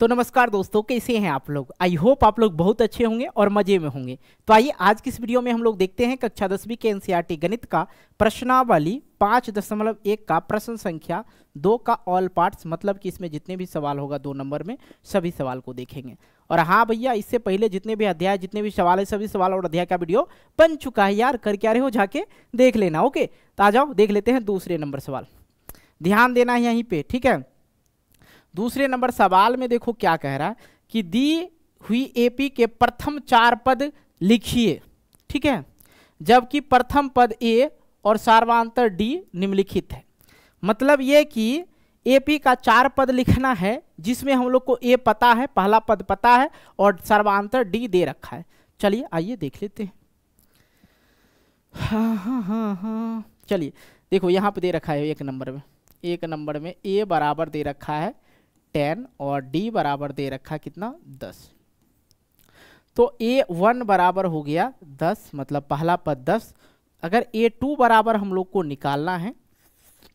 तो नमस्कार दोस्तों कैसे हैं आप लोग आई होप आप लोग बहुत अच्छे होंगे और मजे में होंगे तो आइए आज की इस वीडियो में हम लोग देखते हैं कक्षा दसवीं के एनसीईआरटी गणित का प्रश्नावली पाँच दशमलव एक का प्रश्न संख्या दो का ऑल पार्ट्स मतलब कि इसमें जितने भी सवाल होगा दो नंबर में सभी सवाल को देखेंगे और हाँ भैया इससे पहले जितने भी अध्याय जितने भी सवाल है सभी सवाल और अध्याय का वीडियो बन चुका है यार करके आ रहे हो जाके देख लेना ओके तो आ जाओ देख लेते हैं दूसरे नंबर सवाल ध्यान देना है यहीं पर ठीक है दूसरे नंबर सवाल में देखो क्या कह रहा है कि दी हुई एपी के प्रथम चार पद लिखिए ठीक है जबकि प्रथम पद ए और सर्वांतर डी निम्नलिखित है मतलब ये कि एपी का चार पद लिखना है जिसमें हम लोग को ए पता है पहला पद पता है और सर्वांतर डी दे रखा है चलिए आइए देख लेते हैं हाँ हाँ हाँ हाँ चलिए देखो यहाँ पे दे रखा है एक नंबर में एक नंबर में ए बराबर दे रखा है टेन और डी बराबर दे रखा कितना दस तो ए वन बराबर हो गया दस मतलब पहला पद दस अगर ए टू बराबर हम लोग को निकालना है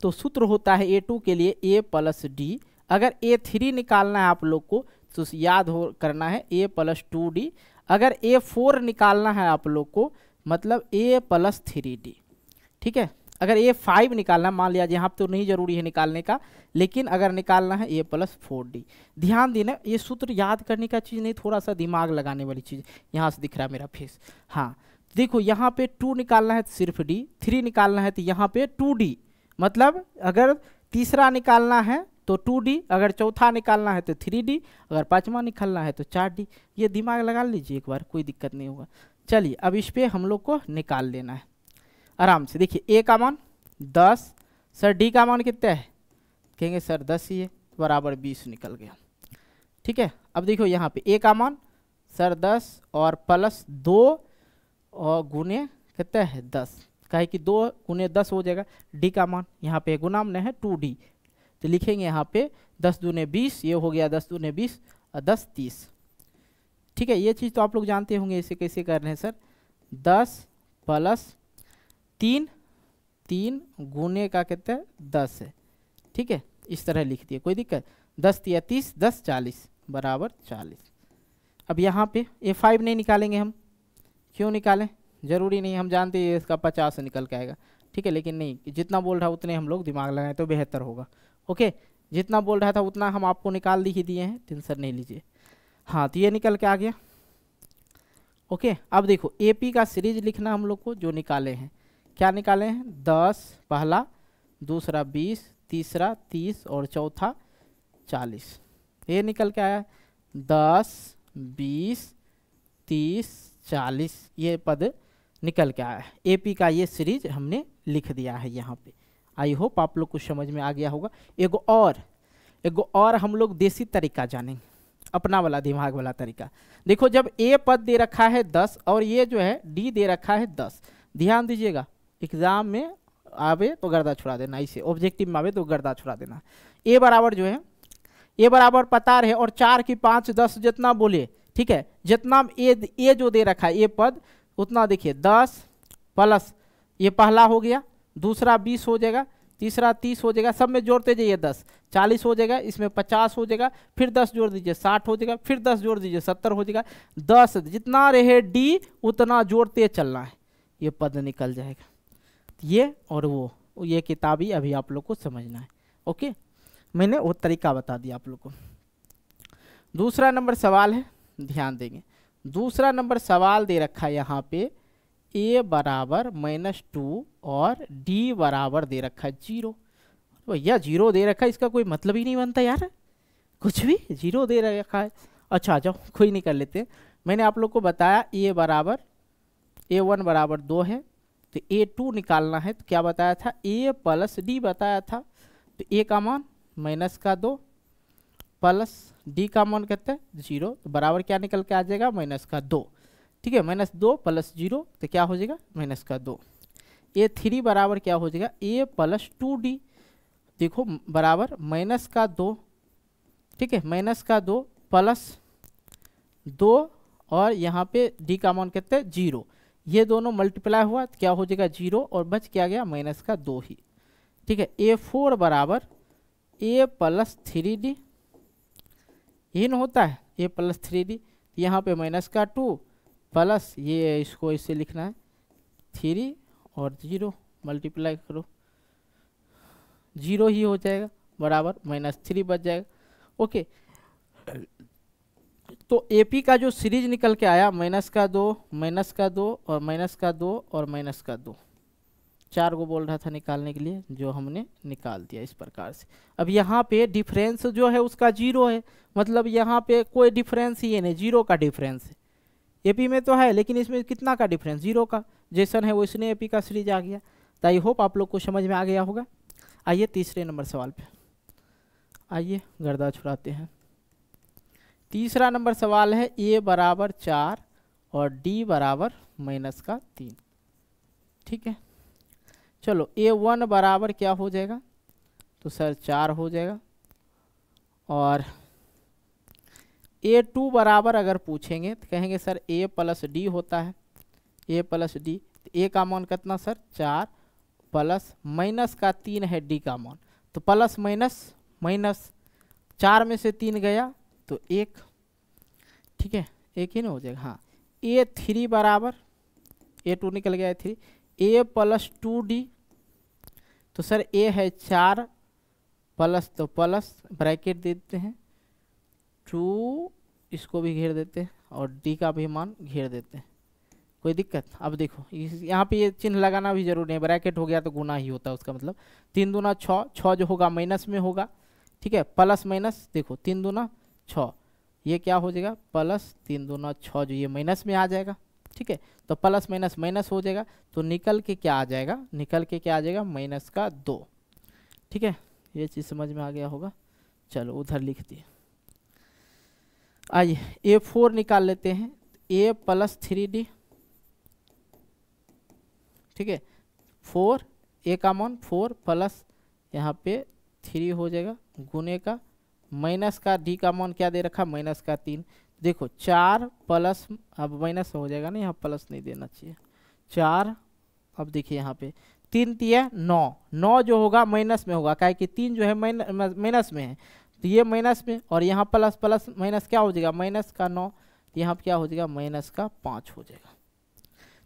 तो सूत्र होता है ए टू के लिए ए प्लस डी अगर ए थ्री निकालना है आप लोग को तो याद हो करना है ए प्लस टू डी अगर ए फोर निकालना है आप लोग को मतलब ए प्लस थ्री डी ठीक है अगर ये फाइव निकालना मान लिया यहाँ पर तो नहीं जरूरी है निकालने का लेकिन अगर निकालना है ए प्लस फोर डी ध्यान देना ये सूत्र याद करने का चीज़ नहीं थोड़ा सा दिमाग लगाने वाली चीज़ यहाँ से दिख रहा है मेरा फेस हाँ देखो यहाँ पे टू निकालना है तो सिर्फ डी थ्री निकालना है तो यहाँ पे टू डी मतलब अगर तीसरा निकालना है तो टू डी अगर चौथा निकालना है तो थ्री डी अगर पाँचवा निकालना है तो चार डी ये दिमाग लगा लीजिए एक बार कोई दिक्कत नहीं होगा चलिए अब इस पर हम लोग को निकाल लेना है आराम से देखिए ए का मान दस सर डी का मान कितना है कहेंगे सर दस ही है बराबर बीस निकल गया ठीक है अब देखो यहाँ पे ए का मान सर दस और प्लस दो और गुने कितना है दस कहे कि दो गुने दस हो जाएगा डी का मान यहाँ पे गुनाम है टू डी तो लिखेंगे यहाँ पे दस दूने बीस ये हो गया दस दूने बीस और दस तीस ठीक है ये चीज़ तो आप लोग जानते होंगे इसे कैसे कर रहे हैं सर दस प्लस तीन तीन गुने का कहते हैं दस है ठीक है इस तरह लिख दिए कोई दिक्कत दस या तीस दस चालीस बराबर चालीस अब यहाँ पे ए फाइव नहीं निकालेंगे हम क्यों निकालें ज़रूरी नहीं हम जानते हैं इसका पचास निकल के आएगा ठीक है लेकिन नहीं जितना बोल रहा उतने हम लोग दिमाग लगाएं तो बेहतर होगा ओके जितना बोल रहा था उतना हम आपको निकाल ही दिए हैं टेंसर नहीं लीजिए हाँ तो ये निकल के आ गया ओके अब देखो ए पी का सीरीज लिखना हम लोग को जो निकाले हैं क्या निकालें दस पहला दूसरा बीस तीसरा तीस और चौथा चालीस ये निकल के आया दस बीस तीस चालीस ये पद निकल के आया है ए का ये सीरीज हमने लिख दिया है यहाँ पे आई होप आप लोग को समझ में आ गया होगा एगो और एक और हम लोग देसी तरीका जानेंगे अपना वाला दिमाग वाला तरीका देखो जब ए पद दे रखा है दस और ये जो है डी दे रखा है दस ध्यान दीजिएगा एग्ज़ाम में आवे तो गर्दा छुड़ा देना ऐसे ऑब्जेक्टिव में आवे तो गर्दा छुड़ा देना ए बराबर जो है ए बराबर पता रहे और चार की पाँच दस जितना बोले ठीक है जितना ए ए जो दे रखा है ए पद उतना देखिए दस प्लस ये पहला हो गया दूसरा बीस हो जाएगा तीसरा तीस हो जाएगा सब में जोड़ते जाइए दस चालीस हो जाएगा इसमें पचास हो जाएगा फिर दस जोड़ दीजिए साठ हो जाएगा फिर दस जोड़ दीजिए सत्तर हो जाएगा दस जितना रहे डी उतना जोड़ते चलना है ये पद निकल जाएगा ये और वो ये किताब ही अभी आप लोग को समझना है ओके मैंने वो तरीका बता दिया आप लोग को दूसरा नंबर सवाल है ध्यान देंगे दूसरा नंबर सवाल दे रखा है यहाँ पे ए बराबर माइनस टू और डी बराबर दे रखा है जीरो भैया जीरो दे रखा है इसका कोई मतलब ही नहीं बनता यार कुछ भी जीरो दे रखा है अच्छा जाओ कोई नहीं कर लेते मैंने आप लोग को बताया ए बराबर ए वन बराबर दो है तो ए टू निकालना है तो क्या बताया था ए प्लस डी बताया था तो ए का मान माइनस का दो प्लस डी का मान कहते हैं जीरो तो बराबर क्या निकल के आ जाएगा माइनस का दो ठीक है माइनस दो प्लस जीरो तो क्या हो जाएगा माइनस का दो ए थ्री बराबर क्या हो जाएगा ए प्लस टू डी देखो बराबर माइनस का दो ठीक है माइनस का दो प्लस दो और यहाँ पे डी का मान कहते हैं जीरो ये दोनों मल्टीप्लाई हुआ तो क्या हो जाएगा जीरो और बच क्या गया माइनस का दो ही ठीक है ए फोर बराबर ए प्लस थ्री डी इन होता है ए प्लस थ्री डी यहाँ पे माइनस का टू प्लस ये इसको इससे लिखना है थ्री और जीरो मल्टीप्लाई करो जीरो ही हो जाएगा बराबर माइनस थ्री बच जाएगा ओके तो ए का जो सीरीज निकल के आया माइनस का दो माइनस का दो और माइनस का दो और माइनस का दो चार को बोल रहा था निकालने के लिए जो हमने निकाल दिया इस प्रकार से अब यहाँ पे डिफरेंस जो है उसका जीरो है मतलब यहाँ पे कोई डिफरेंस ही नहीं जीरो का डिफरेंस है एपी में तो है लेकिन इसमें कितना का डिफरेंस जीरो का जैसन है ए एपी का सीरीज आ गया तो आई होप आप लोग को समझ में आ गया होगा आइए तीसरे नंबर सवाल पर आइए गर्दा छुड़ाते हैं तीसरा नंबर सवाल है ए बराबर चार और डी बराबर माइनस का तीन ठीक है चलो ए वन बराबर क्या हो जाएगा तो सर चार हो जाएगा और ए टू बराबर अगर पूछेंगे तो कहेंगे सर ए प्लस डी होता है ए प्लस डी तो ए का मान कितना सर चार प्लस माइनस का तीन है डी का मान तो प्लस माइनस माइनस चार में से तीन गया तो एक ठीक है एक ही ना हो जाएगा हाँ ए थ्री बराबर ए टू निकल गया है three A plus two D तो सर ए है चार प्लस तो प्लस ब्रैकेट दे देते हैं टू इसको भी घेर देते हैं और डी का भी मान घेर देते हैं कोई दिक्कत अब देखो यहाँ पे ये चिन्ह लगाना भी जरूरी है ब्रैकेट हो गया तो गुना ही होता है उसका मतलब तीन दूना छः छः जो होगा माइनस में होगा ठीक है प्लस माइनस देखो तीन दूना छः ये क्या हो जाएगा प्लस तीन दो नौ छः जो ये माइनस में आ जाएगा ठीक है तो प्लस माइनस माइनस हो जाएगा तो निकल के क्या आ जाएगा निकल के क्या आ जाएगा माइनस का दो ठीक है ये चीज़ समझ में आ गया होगा चलो उधर लिख दिए आइए ए फोर निकाल लेते हैं ए प्लस थ्री डी ठीक है four A common four plus यहाँ पे थ्री हो जाएगा गुने का माइनस का डी का मान क्या दे रखा माइनस का तीन देखो चार प्लस अब माइनस हो जाएगा ना यहाँ प्लस नहीं देना चाहिए चार अब देखिए यहाँ पे तीन तीय नौ नौ जो होगा माइनस में होगा क्या कि तीन जो है माइनस में है तो ये माइनस में और यहाँ प्लस प्लस माइनस क्या हो जाएगा माइनस का नौ तो यहाँ क्या हो जाएगा माइनस का पाँच हो जाएगा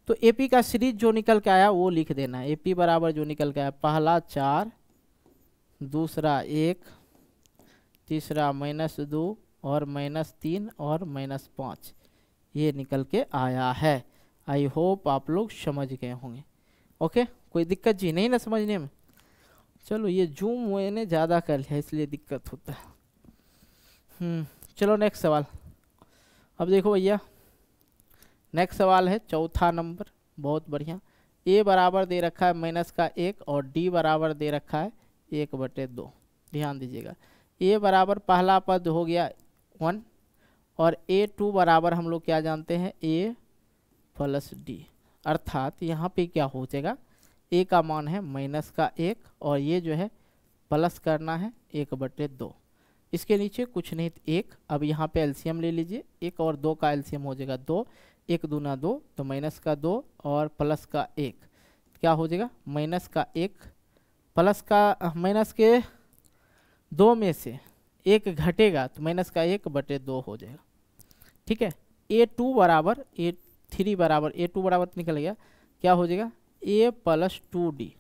तो एपी का सीरीज जो निकल के आया वो लिख देना है पी बराबर जो निकल के आया पहला चार दूसरा एक तीसरा माइनस दो और माइनस तीन और माइनस पाँच ये निकल के आया है आई होप आप लोग समझ गए होंगे ओके कोई दिक्कत जी नहीं ना समझने में चलो ये जूम मैंने ज़्यादा कर लिया इसलिए दिक्कत होता है हम्म, चलो नेक्स्ट सवाल अब देखो भैया नेक्स्ट सवाल है चौथा नंबर बहुत बढ़िया ए बराबर दे रखा है माइनस का एक और डी बराबर दे रखा है एक बटे दो ध्यान दीजिएगा ए बराबर पहला पद हो गया वन और ए टू बराबर हम लोग क्या जानते हैं ए प्लस डी अर्थात यहाँ पे क्या हो जाएगा ए का मान है माइनस का एक और ये जो है प्लस करना है एक बटे दो इसके नीचे कुछ नहीं एक अब यहाँ पे एलसीएम ले लीजिए एक और दो का एलसीएम हो जाएगा दो एक दूना दो तो माइनस का दो और प्लस का एक क्या हो जाएगा माइनस का एक प्लस का माइनस के दो में से एक घटेगा तो माइनस का एक बटे दो हो जाएगा ठीक है ए टू बराबर ए थ्री बराबर ए टू बराबर तो निकल गया क्या हो जाएगा ए प्लस टू डी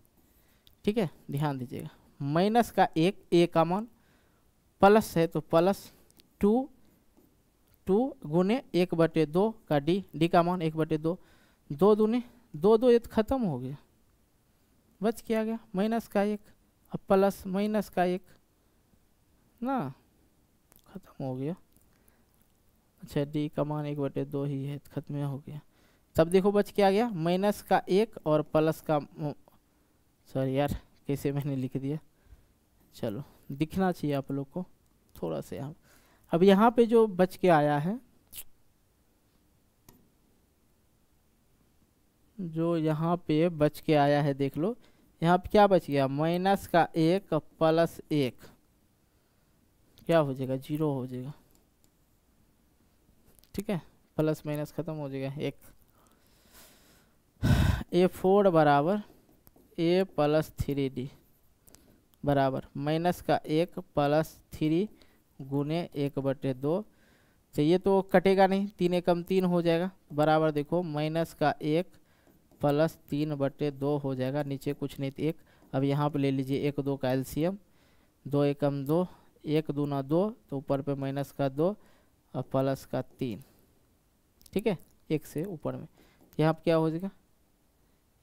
ठीक है ध्यान दीजिएगा माइनस का एक ए का मान प्लस है तो प्लस टू टू गुने एक बटे दो का डी डी का मान एक बटे दो दो दूने दो दो ये तो ख़त्म हो गया बच क्या गया माइनस का एक अब प्लस माइनस का एक ना ख़त्म हो गया अच्छा डी का मान एक बटे दो ही है खत्म हो गया तब देखो बच क्या गया माइनस का एक और प्लस का सॉरी यार कैसे मैंने लिख दिया चलो दिखना चाहिए आप लोग को थोड़ा सा यहाँ अब यहाँ पे जो बच के आया है जो यहाँ पे बच के आया है देख लो यहाँ पे क्या बच गया माइनस का एक प्लस एक क्या हो जाएगा जीरो हो जाएगा ठीक है प्लस माइनस ख़त्म हो जाएगा एक ए फोर बराबर ए प्लस थ्री डी बराबर माइनस का एक प्लस थ्री गुने एक बटे दो चाहिए तो कटेगा नहीं तीन एकम तीन हो जाएगा बराबर देखो माइनस का एक प्लस तीन बटे दो हो जाएगा नीचे कुछ नहीं तो एक अब यहाँ पे ले लीजिए एक दो का एल्सियम दो एकम दो एक दूना दो तो ऊपर पे माइनस का दो और प्लस का तीन ठीक है एक से ऊपर में यहाँ पर क्या हो जाएगा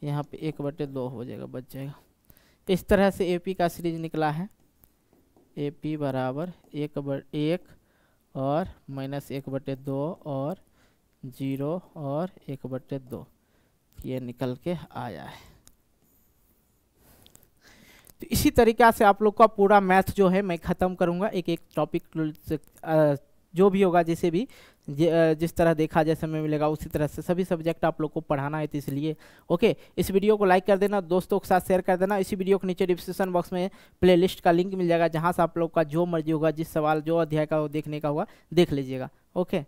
यहाँ पे एक बटे दो हो जाएगा बच जाएगा इस तरह से ए पी का सीरीज निकला है ए पी बराबर एक बट एक और माइनस एक बटे दो और जीरो और एक बटे दो ये निकल के आया है तो इसी तरीक़ा से आप लोग का पूरा मैथ जो है मैं ख़त्म करूँगा एक एक टॉपिक जो भी होगा जैसे भी जिस तरह देखा जाए समय मिलेगा उसी तरह से सभी सब्जेक्ट आप लोग को पढ़ाना है तो इसलिए ओके इस वीडियो को लाइक कर देना दोस्तों के साथ शेयर कर देना इसी वीडियो के नीचे डिस्क्रिप्शन बॉक्स में प्लेलिस्ट का लिंक मिल जाएगा जहाँ से आप लोग का जो मर्जी होगा जिस सवाल जो अध्याय का देखने का होगा देख लीजिएगा ओके